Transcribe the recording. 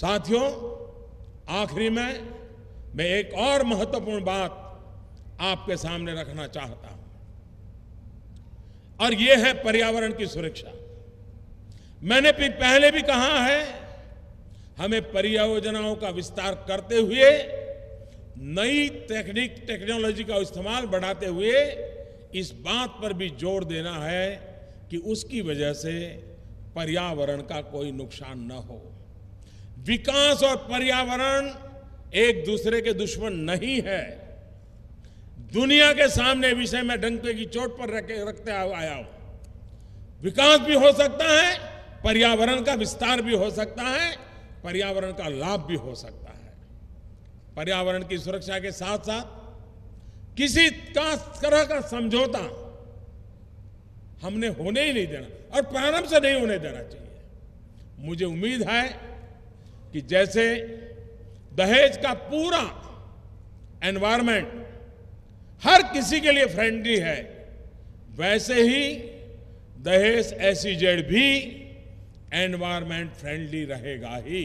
साथियों आखिरी में मैं एक और महत्वपूर्ण बात आपके सामने रखना चाहता हूं और यह है पर्यावरण की सुरक्षा मैंने भी पहले भी कहा है हमें परियोजनाओं का विस्तार करते हुए नई टेक्निक टेक्नोलॉजी का इस्तेमाल बढ़ाते हुए इस बात पर भी जोर देना है कि उसकी वजह से पर्यावरण का कोई नुकसान न हो विकास और पर्यावरण एक दूसरे के दुश्मन नहीं है दुनिया के सामने विषय में डंके की चोट पर रखे रखते आया हूं विकास भी हो सकता है पर्यावरण का विस्तार भी हो सकता है पर्यावरण का लाभ भी हो सकता है पर्यावरण की सुरक्षा के साथ साथ किसी का तरह का समझौता हमने होने ही नहीं देना और प्रारंभ से नहीं होने देना चाहिए मुझे उम्मीद है कि जैसे दहेज का पूरा एनवायरमेंट हर किसी के लिए फ्रेंडली है वैसे ही दहेज एसीजेड e भी एनवायरमेंट फ्रेंडली रहेगा ही